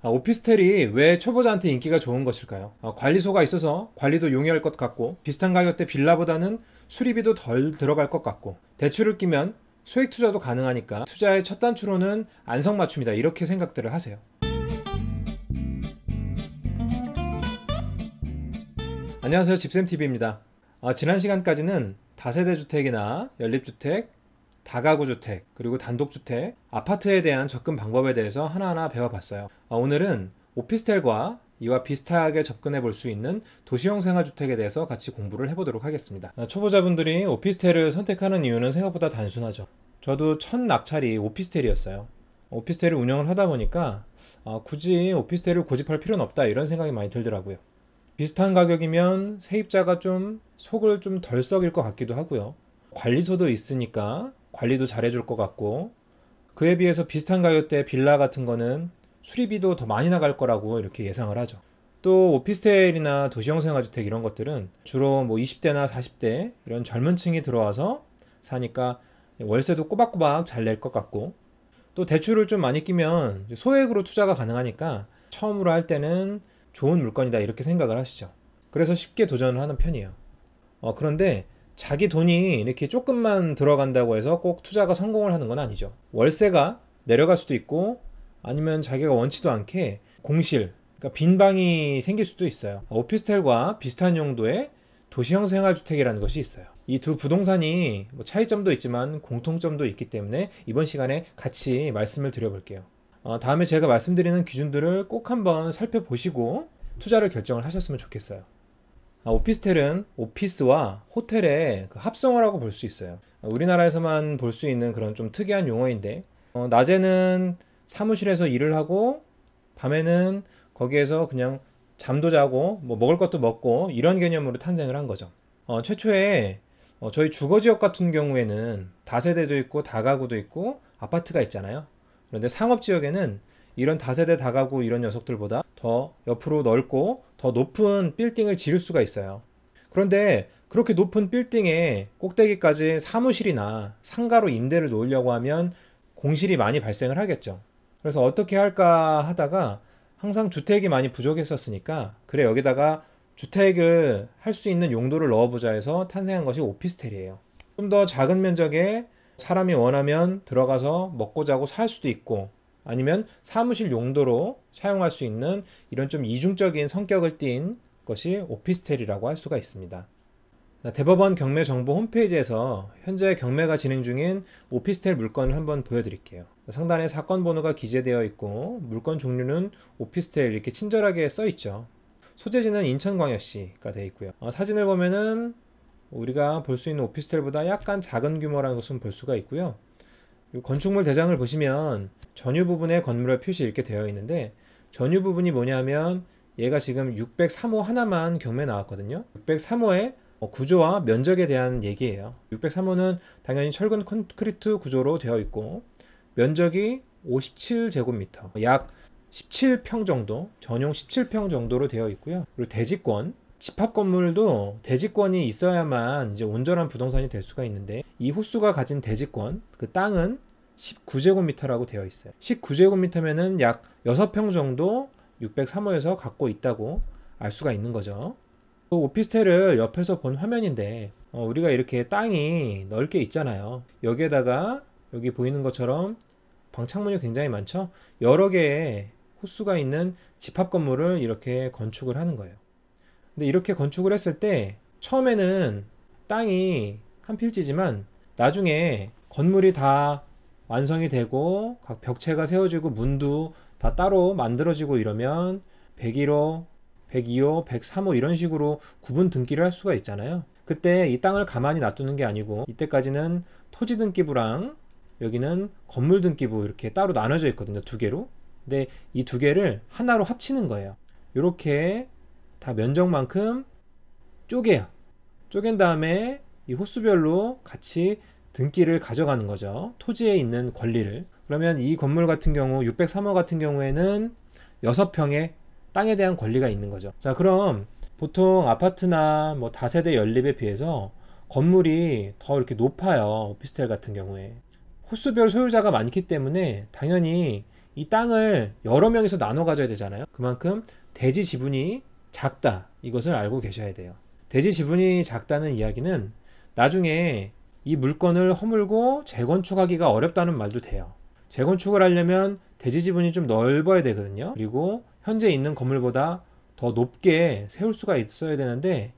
아, 오피스텔이 왜 초보자한테 인기가 좋은 것일까요? 아, 관리소가 있어서 관리도 용이할 것 같고 비슷한 가격대 빌라보다는 수리비도 덜 들어갈 것 같고 대출을 끼면 소액 투자도 가능하니까 투자의 첫 단추로는 안성맞춤이다 이렇게 생각들을 하세요. 안녕하세요 집샘TV입니다. 아, 지난 시간까지는 다세대주택이나 연립주택, 다가구 주택, 그리고 단독주택, 아파트에 대한 접근 방법에 대해서 하나하나 배워봤어요. 어, 오늘은 오피스텔과 이와 비슷하게 접근해 볼 수 있는 도시형 생활주택에 대해서 같이 공부를 해보도록 하겠습니다. 어, 초보자분들이 오피스텔을 선택하는 이유는 생각보다 단순하죠. 저도 첫 낙찰이 오피스텔이었어요. 오피스텔을 운영을 하다 보니까 어, 굳이 오피스텔을 고집할 필요는 없다 이런 생각이 많이 들더라고요. 비슷한 가격이면 세입자가 좀 속을 좀 덜 썩일 것 같기도 하고요. 관리소도 있으니까 관리도 잘해줄 것 같고 그에 비해서 비슷한 가격대 빌라 같은 거는 수리비도 더 많이 나갈 거라고 이렇게 예상을 하죠. 또 오피스텔이나 도시형 생활주택 이런 것들은 주로 뭐 20대나 40대 이런 젊은 층이 들어와서 사니까 월세도 꼬박꼬박 잘 낼 것 같고 또 대출을 좀 많이 끼면 소액으로 투자가 가능하니까 처음으로 할 때는 좋은 물건이다 이렇게 생각을 하시죠. 그래서 쉽게 도전을 하는 편이에요. 어, 그런데 자기 돈이 이렇게 조금만 들어간다고 해서 꼭 투자가 성공을 하는 건 아니죠. 월세가 내려갈 수도 있고 아니면 자기가 원치도 않게 공실, 그러니까 빈 방이 생길 수도 있어요. 오피스텔과 비슷한 용도의 도시형 생활주택이라는 것이 있어요. 이 두 부동산이 뭐 차이점도 있지만 공통점도 있기 때문에 이번 시간에 같이 말씀을 드려볼게요. 어, 다음에 제가 말씀드리는 기준들을 꼭 한번 살펴보시고 투자를 결정을 하셨으면 좋겠어요. 아, 오피스텔은 오피스와 호텔의 그 합성어라고 볼 수 있어요. 우리나라에서만 볼 수 있는 그런 좀 특이한 용어인데 어, 낮에는 사무실에서 일을 하고 밤에는 거기에서 그냥 잠도 자고 뭐 먹을 것도 먹고 이런 개념으로 탄생을 한 거죠. 어, 최초에 어, 저희 주거 지역 같은 경우에는 다세대도 있고 다가구도 있고 아파트가 있잖아요. 그런데 상업 지역에는 이런 다세대 다가구 이런 녀석들보다 더 옆으로 넓고 더 높은 빌딩을 지을 수가 있어요. 그런데 그렇게 높은 빌딩에 꼭대기까지 사무실이나 상가로 임대를 놓으려고 하면 공실이 많이 발생을 하겠죠. 그래서 어떻게 할까 하다가 항상 주택이 많이 부족했었으니까 그래 여기다가 주택을 할 수 있는 용도를 넣어보자 해서 탄생한 것이 오피스텔이에요. 좀 더 작은 면적에 사람이 원하면 들어가서 먹고 자고 살 수도 있고 아니면 사무실 용도로 사용할 수 있는 이런 좀 이중적인 성격을 띤 것이 오피스텔이라고 할 수가 있습니다. 대법원 경매 정보 홈페이지에서 현재 경매가 진행 중인 오피스텔 물건을 한번 보여드릴게요. 상단에 사건 번호가 기재되어 있고 물건 종류는 오피스텔 이렇게 친절하게 써 있죠. 소재지는 인천광역시가 되어 있고요. 어, 사진을 보면은 우리가 볼 수 있는 오피스텔보다 약간 작은 규모라는 것은 볼 수가 있고요. 건축물 대장을 보시면 전유 부분에 건물의 표시 이렇게 되어 있는데 전유 부분이 뭐냐면 얘가 지금 603호 하나만 경매 나왔거든요. 603호의 구조와 면적에 대한 얘기예요. 603호는 당연히 철근 콘크리트 구조로 되어 있고 면적이 57제곱미터, 약 17평 정도, 전용 17평 정도로 되어 있고요. 그리고 대지권, 집합 건물도 대지권이 있어야만 이제 온전한 부동산이 될 수가 있는데 이 호수가 가진 대지권 그 땅은 19제곱미터라고 되어 있어요. 19제곱미터면은 약 6평 정도 603호에서 갖고 있다고 알 수가 있는 거죠. 그 오피스텔을 옆에서 본 화면인데 어, 우리가 이렇게 땅이 넓게 있잖아요. 여기에다가 여기 보이는 것처럼 방창문이 굉장히 많죠. 여러 개의 호수가 있는 집합 건물을 이렇게 건축을 하는 거예요. 근데 이렇게 건축을 했을 때 처음에는 땅이 한 필지지만 나중에 건물이 다 완성이 되고 각 벽체가 세워지고 문도 다 따로 만들어지고 이러면 101호, 102호, 103호 이런 식으로 구분 등기를 할 수가 있잖아요. 그때 이 땅을 가만히 놔두는 게 아니고 이때까지는 토지 등기부랑 여기는 건물 등기부 이렇게 따로 나눠져 있거든요. 두 개로. 근데 이 두 개를 하나로 합치는 거예요. 이렇게 다 면적만큼 쪼개요. 쪼갠 다음에 이 호수별로 같이 등기를 가져가는 거죠. 토지에 있는 권리를. 그러면 이 건물 같은 경우 603호 같은 경우에는 6평의 땅에 대한 권리가 있는 거죠. 자, 그럼 보통 아파트나 뭐 다세대 연립에 비해서 건물이 더 이렇게 높아요. 오피스텔 같은 경우에. 호수별 소유자가 많기 때문에 당연히 이 땅을 여러 명이서 나눠 가져야 되잖아요. 그만큼 대지 지분이 작다. 이것을 알고 계셔야 돼요. 대지 지분이 작다는 이야기는 나중에 이 물건을 허물고 재건축하기가 어렵다는 말도 돼요. 재건축을 하려면 대지 지분이 좀 넓어야 되거든요. 그리고 현재 있는 건물보다 더 높게 세울 수가 있어야 되는데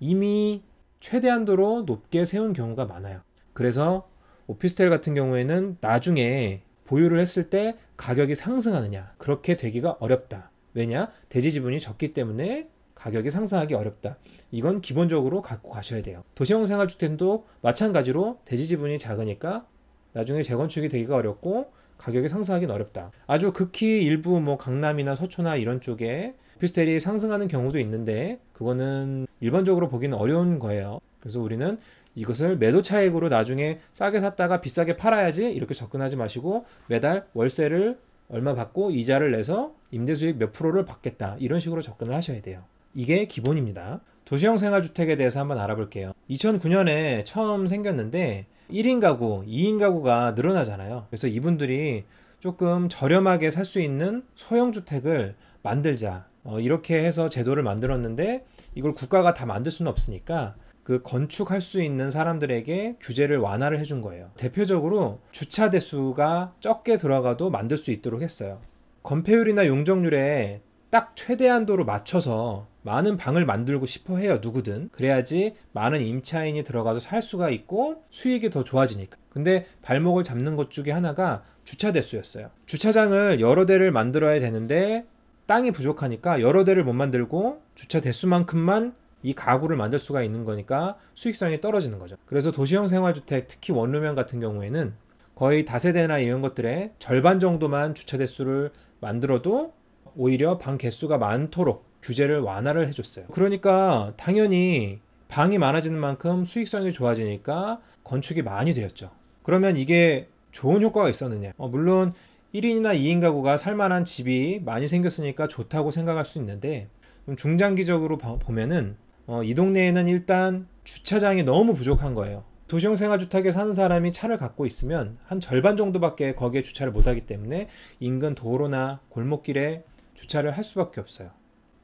이미 최대한도로 높게 세운 경우가 많아요. 그래서 오피스텔 같은 경우에는 나중에 보유를 했을 때 가격이 상승하느냐 그렇게 되기가 어렵다. 왜냐? 대지 지분이 적기 때문에 가격이 상승하기 어렵다. 이건 기본적으로 갖고 가셔야 돼요. 도시형 생활주택도 마찬가지로 대지 지분이 작으니까 나중에 재건축이 되기가 어렵고 가격이 상승하기는 어렵다. 아주 극히 일부 뭐 강남이나 서초나 이런 쪽에 오피스텔이 상승하는 경우도 있는데 그거는 일반적으로 보기는 어려운 거예요. 그래서 우리는 이것을 매도 차익으로 나중에 싸게 샀다가 비싸게 팔아야지 이렇게 접근하지 마시고 매달 월세를 얼마 받고 이자를 내서 임대 수익 몇 프로를 받겠다 이런 식으로 접근을 하셔야 돼요. 이게 기본입니다. 도시형 생활주택에 대해서 한번 알아볼게요. 2009년에 처음 생겼는데 1인 가구, 2인 가구가 늘어나잖아요. 그래서 이분들이 조금 저렴하게 살 수 있는 소형 주택을 만들자. 어, 이렇게 해서 제도를 만들었는데 이걸 국가가 다 만들 수는 없으니까 그 건축할 수 있는 사람들에게 규제를 완화를 해준 거예요. 대표적으로 주차 대수가 적게 들어가도 만들 수 있도록 했어요. 건폐율이나 용적률에 딱 최대한도로 맞춰서 많은 방을 만들고 싶어 해요, 누구든. 그래야지 많은 임차인이 들어가도살 수가 있고 수익이 더 좋아지니까. 근데 발목을 잡는 것 중에 하나가 주차 대수였어요. 주차장을 여러 대를 만들어야 되는데 땅이 부족하니까 여러 대를 못 만들고 주차 대수만큼만 이 가구를 만들 수가 있는 거니까 수익성이 떨어지는 거죠. 그래서 도시형 생활주택, 특히 원룸형 같은 경우에는 거의 다세대나 이런 것들의 절반 정도만 주차 대수를 만들어도 오히려 방 개수가 많도록 규제를 완화를 해줬어요. 그러니까 당연히 방이 많아지는 만큼 수익성이 좋아지니까 건축이 많이 되었죠. 그러면 이게 좋은 효과가 있었느냐? 어, 물론 1인이나 2인 가구가 살만한 집이 많이 생겼으니까 좋다고 생각할 수 있는데 중장기적으로 보면은 어, 이 동네에는 일단 주차장이 너무 부족한 거예요. 도시형 생활주택에 사는 사람이 차를 갖고 있으면 한 절반 정도밖에 거기에 주차를 못하기 때문에 인근 도로나 골목길에 주차를 할 수밖에 없어요.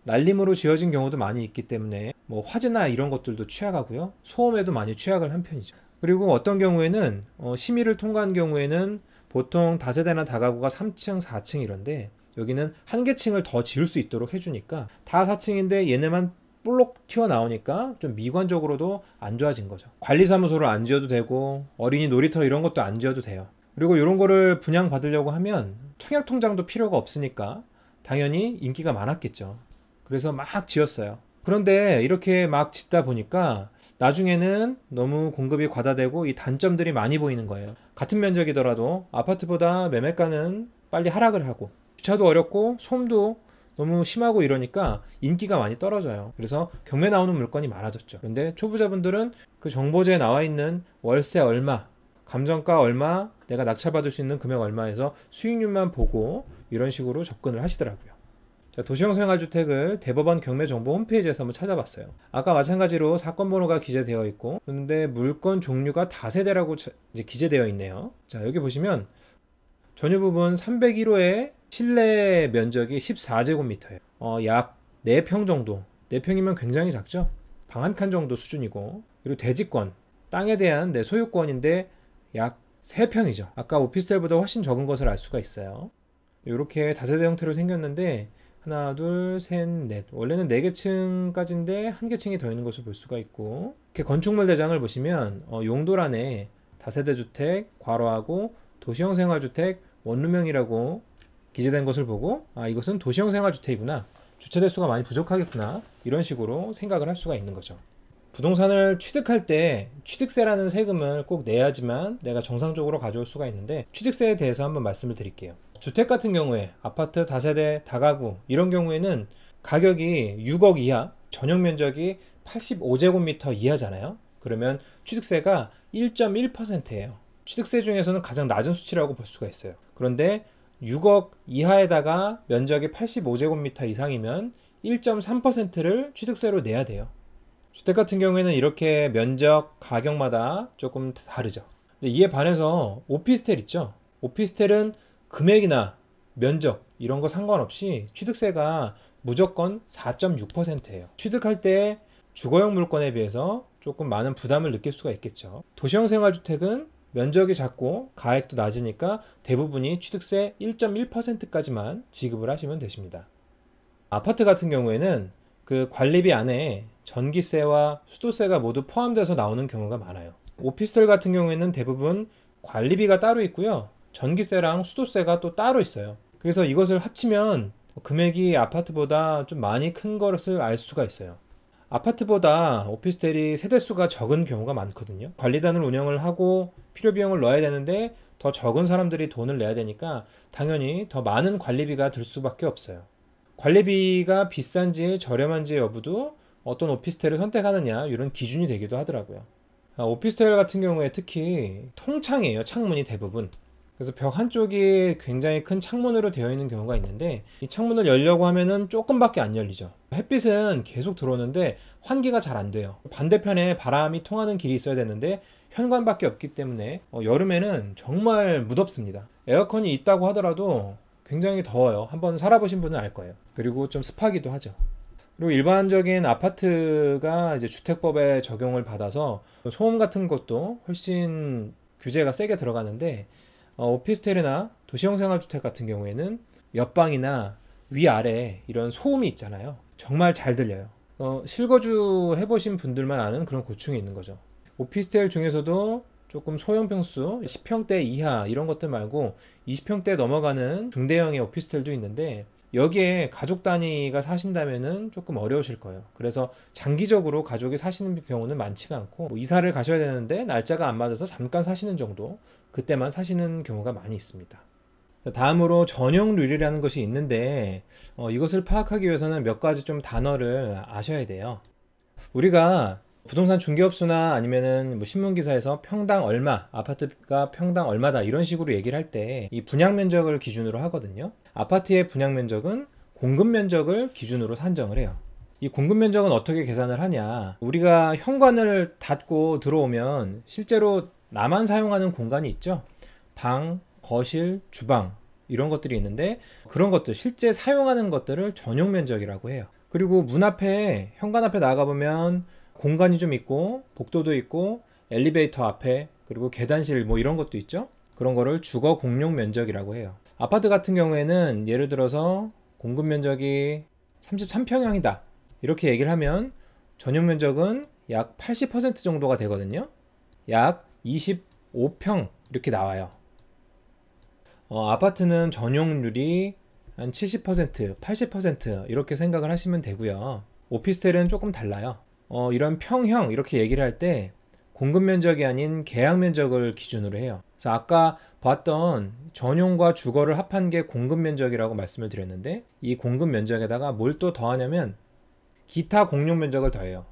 날림으로 지어진 경우도 많이 있기 때문에 뭐 화재나 이런 것들도 취약하고요. 소음에도 많이 취약을 한 편이죠. 그리고 어떤 경우에는 어, 심의를 통과한 경우에는 보통 다세대나 다가구가 3층, 4층 이런데 여기는 한개 층을 더 지을 수 있도록 해주니까 다 4층인데 얘네만 볼록 튀어나오니까 좀 미관적으로도 안 좋아진 거죠. 관리사무소를 안 지어도 되고 어린이 놀이터 이런 것도 안 지어도 돼요. 그리고 이런 거를 분양받으려고 하면 청약통장도 필요가 없으니까 당연히 인기가 많았겠죠. 그래서 막 지었어요. 그런데 이렇게 막 짓다 보니까 나중에는 너무 공급이 과다되고 이 단점들이 많이 보이는 거예요. 같은 면적이더라도 아파트보다 매매가는 빨리 하락을 하고 주차도 어렵고 솜도 너무 심하고 이러니까 인기가 많이 떨어져요. 그래서 경매 나오는 물건이 많아졌죠. 그런데 초보자분들은 그 정보제에 나와 있는 월세 얼마, 감정가 얼마, 내가 낙찰받을 수 있는 금액 얼마에서 수익률만 보고 이런 식으로 접근을 하시더라고요. 도시형 생활주택을 대법원 경매 정보 홈페이지에서 한번 찾아봤어요. 아까 마찬가지로 사건 번호가 기재되어 있고 그런데 물건 종류가 다세대라고 이제 기재되어 있네요. 자 여기 보시면 전유 부분 301호의 실내 면적이 14제곱미터예요. 어, 약 4평 정도 4평이면 굉장히 작죠? 방 한 칸 정도 수준이고 그리고 대지권 땅에 대한 내 소유권인데 약 3평이죠. 아까 오피스텔보다 훨씬 적은 것을 알 수가 있어요. 이렇게 다세대 형태로 생겼는데 하나, 둘, 셋, 넷. 원래는 네개 층까지인데 한 개 층이 더 있는 것을 볼 수가 있고 이렇게 건축물 대장을 보시면 어, 용도란에 다세대 주택, 과로하고 도시형 생활주택, 원룸형이라고 기재된 것을 보고 아 이것은 도시형 생활주택이구나 주차 대수가 많이 부족하겠구나 이런 식으로 생각을 할 수가 있는 거죠. 부동산을 취득할 때 취득세라는 세금을 꼭 내야지만 내가 정상적으로 가져올 수가 있는데 취득세에 대해서 한번 말씀을 드릴게요. 주택 같은 경우에 아파트 다세대 다가구 이런 경우에는 가격이 6억 이하 전용 면적이 85제곱미터 이하잖아요 그러면 취득세가 1.1%예요 취득세 중에서는 가장 낮은 수치라고 볼 수가 있어요 그런데 6억 이하에다가 면적이 85제곱미터 이상이면 1.3%를 취득세로 내야 돼요 주택 같은 경우에는 이렇게 면적 가격마다 조금 다르죠 이에 반해서 오피스텔 있죠 오피스텔은 금액이나 면적 이런 거 상관없이 취득세가 무조건 4.6%예요. 취득할 때 주거용 물건에 비해서 조금 많은 부담을 느낄 수가 있겠죠. 도시형 생활주택은 면적이 작고 가액도 낮으니까 대부분이 취득세 1.1%까지만 지급을 하시면 되십니다. 아파트 같은 경우에는 그 관리비 안에 전기세와 수도세가 모두 포함돼서 나오는 경우가 많아요. 오피스텔 같은 경우에는 대부분 관리비가 따로 있고요. 전기세랑 수도세가 또 따로 있어요. 그래서 이것을 합치면 금액이 아파트보다 좀 많이 큰 것을 알 수가 있어요. 아파트보다 오피스텔이 세대수가 적은 경우가 많거든요. 관리단을 운영을 하고 필요 비용을 넣어야 되는데 더 적은 사람들이 돈을 내야 되니까 당연히 더 많은 관리비가 들 수밖에 없어요. 관리비가 비싼지 저렴한지 여부도 어떤 오피스텔을 선택하느냐 이런 기준이 되기도 하더라고요. 아, 오피스텔 같은 경우에 특히 통창이에요. 창문이 대부분. 그래서 벽 한쪽이 굉장히 큰 창문으로 되어 있는 경우가 있는데 이 창문을 열려고 하면은 조금밖에 안 열리죠 햇빛은 계속 들어오는데 환기가 잘 안 돼요 반대편에 바람이 통하는 길이 있어야 되는데 현관밖에 없기 때문에 어, 여름에는 정말 무덥습니다 에어컨이 있다고 하더라도 굉장히 더워요 한번 살아보신 분은 알 거예요 그리고 좀 습하기도 하죠 그리고 일반적인 아파트가 이제 주택법에 적용을 받아서 소음 같은 것도 훨씬 규제가 세게 들어가는데 어, 오피스텔이나 도시형 생활주택 같은 경우에는 옆방이나 위아래 이런 소음이 있잖아요. 정말 잘 들려요. 어, 실거주 해보신 분들만 아는 그런 고충이 있는 거죠. 오피스텔 중에서도 조금 소형 평수 10평대 이하 이런 것들 말고 20평대 넘어가는 중대형의 오피스텔도 있는데 여기에 가족 단위가 사신다면 조금 어려우실 거예요. 그래서 장기적으로 가족이 사시는 경우는 많지가 않고 뭐 이사를 가셔야 되는데 날짜가 안 맞아서 잠깐 사시는 정도 그때만 사시는 경우가 많이 있습니다. 다음으로 전용률이라는 것이 있는데 어, 이것을 파악하기 위해서는 몇 가지 좀 단어를 아셔야 돼요. 우리가 부동산 중개업소나 아니면은 뭐 신문 기사에서 평당 얼마, 아파트가 평당 얼마다 이런 식으로 얘기를 할 때 이 분양 면적을 기준으로 하거든요. 아파트의 분양 면적은 공급 면적을 기준으로 산정을 해요. 이 공급 면적은 어떻게 계산을 하냐? 우리가 현관을 닫고 들어오면 실제로 나만 사용하는 공간이 있죠. 방, 거실, 주방 이런 것들이 있는데 그런 것들 실제 사용하는 것들을 전용 면적이라고 해요. 그리고 문 앞에 현관 앞에 나가 보면 공간이 좀 있고 복도도 있고 엘리베이터 앞에 그리고 계단실 뭐 이런 것도 있죠. 그런 거를 주거 공용 면적이라고 해요. 아파트 같은 경우에는 예를 들어서 공급 면적이 33평형이다. 이렇게 얘기를 하면 전용 면적은 약 80% 정도가 되거든요. 약 25평 이렇게 나와요. 어, 아파트는 전용률이 한 70%, 80% 이렇게 생각을 하시면 되고요. 오피스텔은 조금 달라요. 어, 이런 평형 이렇게 얘기를 할 때 공급 면적이 아닌 계약 면적을 기준으로 해요. 그래서 아까 봤던 전용과 주거를 합한 게 공급 면적이라고 말씀을 드렸는데 이 공급 면적에다가 뭘 또 더하냐면 기타 공용 면적을 더해요.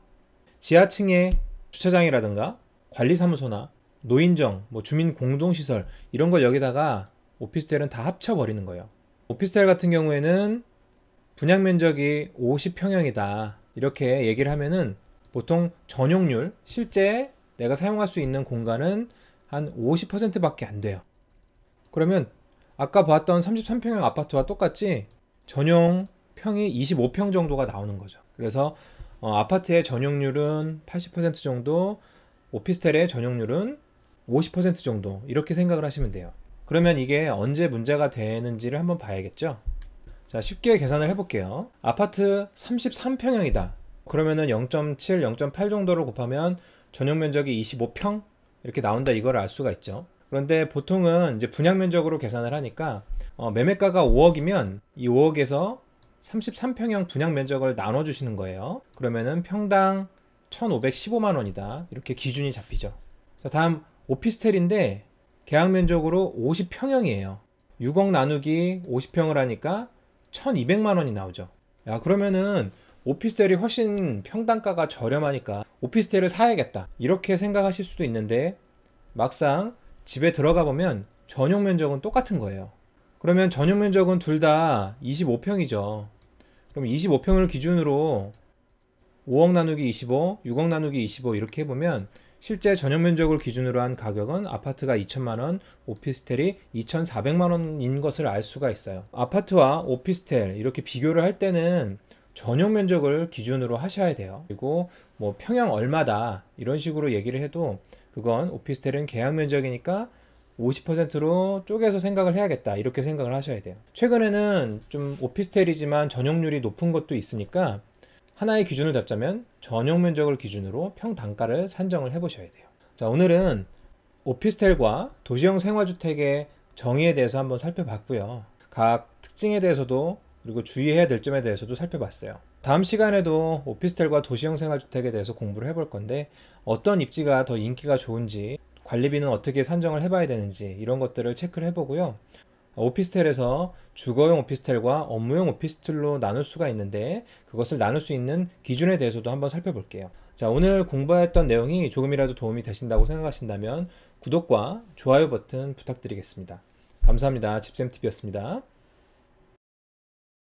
지하층에 주차장이라든가 관리사무소나 노인정, 뭐 주민 공동시설 이런 걸 여기다가 오피스텔은 다 합쳐버리는 거예요. 오피스텔 같은 경우에는 분양 면적이 50평형이다 이렇게 얘기를 하면은 보통 전용률 실제 내가 사용할 수 있는 공간은 한 50%밖에 안 돼요. 그러면 아까 봤던 33평형 아파트와 똑같이 전용 평이 25평 정도가 나오는 거죠. 그래서 어, 아파트의 전용률은 80% 정도, 오피스텔의 전용률은 50% 정도 이렇게 생각을 하시면 돼요. 그러면 이게 언제 문제가 되는지를 한번 봐야겠죠? 자, 쉽게 계산을 해볼게요. 아파트 33평형이다. 그러면은 0.7, 0.8 정도를 곱하면 전용 면적이 25평 이렇게 나온다 이걸 알 수가 있죠. 그런데 보통은 이제 분양 면적으로 계산을 하니까 어, 매매가가 5억이면 이 5억에서 33평형 분양 면적을 나눠 주시는 거예요. 그러면은 평당 1,515만 원이다. 이렇게 기준이 잡히죠. 자, 다음 오피스텔인데 계약 면적으로 50평형이에요. 6억 나누기 50평을 하니까 1200만 원이 나오죠. 야, 그러면은 오피스텔이 훨씬 평당가가 저렴하니까 오피스텔을 사야겠다. 이렇게 생각하실 수도 있는데 막상 집에 들어가 보면 전용 면적은 똑같은 거예요. 그러면 전용 면적은 둘 다 25평이죠. 그럼 25평을 기준으로 5억 나누기 25, 6억 나누기 25 이렇게 해보면 실제 전용 면적을 기준으로 한 가격은 아파트가 2천만 원, 오피스텔이 2,400만 원인 것을 알 수가 있어요. 아파트와 오피스텔 이렇게 비교를 할 때는 전용 면적을 기준으로 하셔야 돼요. 그리고 뭐 평형 얼마다 이런 식으로 얘기를 해도 그건 오피스텔은 계약 면적이니까 50%로 쪼개서 생각을 해야겠다 이렇게 생각을 하셔야 돼요 최근에는 좀 오피스텔이지만 전용률이 높은 것도 있으니까 하나의 기준을 잡자면 전용 면적을 기준으로 평단가를 산정을 해보셔야 돼요. 자, 오늘은 오피스텔과 도시형 생활주택의 정의에 대해서 한번 살펴봤고요. 각 특징에 대해서도 그리고 주의해야 될 점에 대해서도 살펴봤어요. 다음 시간에도 오피스텔과 도시형 생활주택에 대해서 공부를 해볼 건데 어떤 입지가 더 인기가 좋은지 관리비는 어떻게 산정을 해봐야 되는지 이런 것들을 체크를 해보고요. 오피스텔에서 주거용 오피스텔과 업무용 오피스텔로 나눌 수가 있는데 그것을 나눌 수 있는 기준에 대해서도 한번 살펴볼게요. 자, 오늘 공부했던 내용이 조금이라도 도움이 되신다고 생각하신다면 구독과 좋아요 버튼 부탁드리겠습니다. 감사합니다. 집쌤TV였습니다.